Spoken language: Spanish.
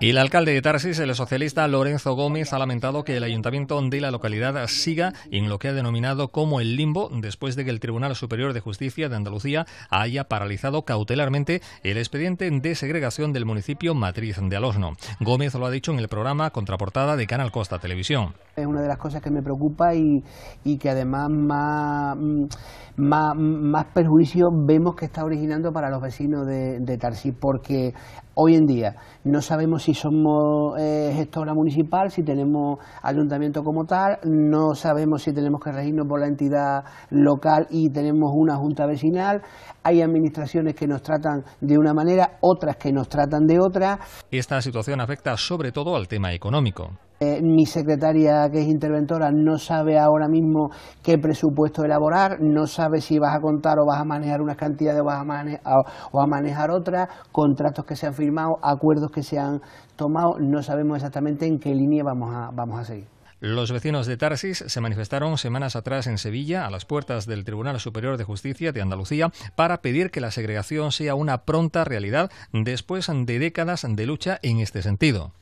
el alcalde de Tarsis, el socialista Lorenzo Gómez, ha lamentado que el ayuntamiento de la localidad siga en lo que ha denominado como el limbo después de que el Tribunal Superior de Justicia de Andalucía haya paralizado cautelarmente el expediente de segregación del municipio matriz de Alosno. Gómez lo ha dicho en el programa Contraportada de Canal Costa Televisión. Es una de las cosas que me preocupa y que además más más, perjuicio vemos que está originando para los vecinos de, de Tarsi, porque hoy en día no sabemos si somos eh, gestora municipal, si tenemos ayuntamiento como tal, no sabemos si tenemos que regirnos por la entidad local y tenemos una junta vecinal, hay administraciones que nos tratan de una manera, otras que nos tratan de otra. Esta situación afecta sobre todo al tema económico. Eh, mi secretaria, que es interventora, no sabe ahora mismo qué presupuesto elaborar, no sabe si vas a contar o vas a manejar unas cantidades o vas a, manejar, o a manejar otras, contratos que se han firmado, acuerdos que se han tomado, no sabemos exactamente en qué línea vamos a seguir. Los vecinos de Tarsis se manifestaron semanas atrás en Sevilla, a las puertas del Tribunal Superior de Justicia de Andalucía, para pedir que la segregación sea una pronta realidad después de décadas de lucha en este sentido.